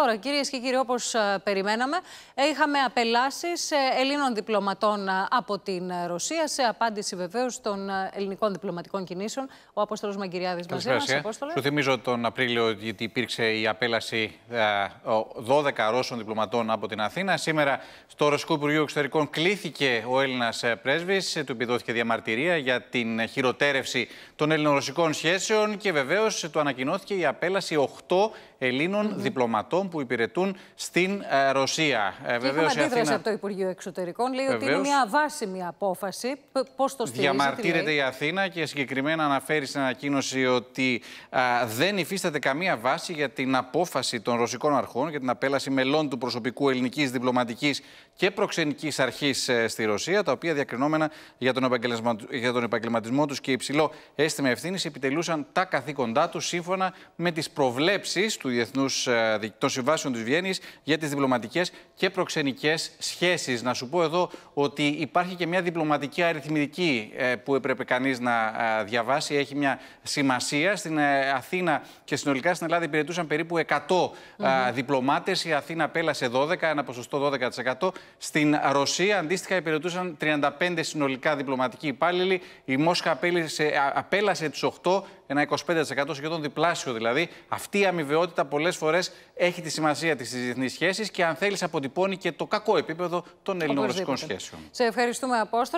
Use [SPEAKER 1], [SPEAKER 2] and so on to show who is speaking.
[SPEAKER 1] Τώρα, κυρίες και κύριοι, όπως ε, περιμέναμε, ε, είχαμε απελάσεις ε, Ελλήνων διπλωματών από την Ρωσία, σε απάντηση βεβαίως των ελληνικών διπλωματικών κινήσεων. Ο Απόστολος Μαγκυριάδης μαζί μα. Σου
[SPEAKER 2] θυμίζω τον Απρίλιο ότι υπήρξε η απέλαση 12 Ρώσων διπλωματών από την Αθήνα. Σήμερα, στο Ρωσικό Υπουργείο Εξωτερικών, κλήθηκε ο Έλληνας πρέσβη. Του επιδόθηκε διαμαρτυρία για την χειροτέρευση των ελληνο-ρωσικών σχέσεων και βεβαίως του ανακοινώθηκε η απέλαση 8 Ελλήνων mm -hmm. διπλωματών που υπηρετούν στην ε, Ρωσία. Ε, και Βεβαίως, αντίδραση από
[SPEAKER 1] το Υπουργείο Εξωτερικών. Λέει Βεβαίως. ότι είναι μια βάσιμη απόφαση. Πώς το στηρίζει, Διαμαρτύρεται η
[SPEAKER 2] Αθήνα και συγκεκριμένα αναφέρει στην ανακοίνωση ότι δεν υφίσταται καμία βάση για την απόφαση των ρωσικών αρχών για την απέλαση μελών του προσωπικού ελληνικής διπλωματικής και προξενικής αρχής ε, στη Ρωσία, τα οποία διακρινόμενα για τον, για τον επαγγελματισμό τους και υψηλό αίσθημα ευθύνης επιτελούσαν τα καθήκοντά τους σύμφωνα με τις προβλέψεις του Διεθνούς των συμβάσεων της Βιέννης για τις διπλωματικές και προξενικές σχέσεις. Να σου πω εδώ ότι υπάρχει και μια διπλωματική αριθμητική ε, που έπρεπε κανείς να ε, διαβάσει. Έχει μια σημασία. Στην ε, Αθήνα και συνολικά στην Ελλάδα υπηρετούσαν περίπου 100 mm διπλωμάτες. Η Αθήνα πέλασε 12, ένα ποσοστό 12%. Στην Ρωσία αντίστοιχα υπηρετούσαν 35 συνολικά διπλωματικοί υπάλληλοι. Η Μόσχα απέλασε, απέλασε τους 8 ένα 25% σχεδόν διπλάσιο δηλαδή. Αυτή η αμοιβαιότητα πολλές φορές έχει τη σημασία της στι διεθνεί σχέσει και αν θέλεις αποτυπώνει και το κακό επίπεδο των ελληνογλωσσικών σχέσεων.
[SPEAKER 1] Σε ευχαριστούμε, Απόστολε.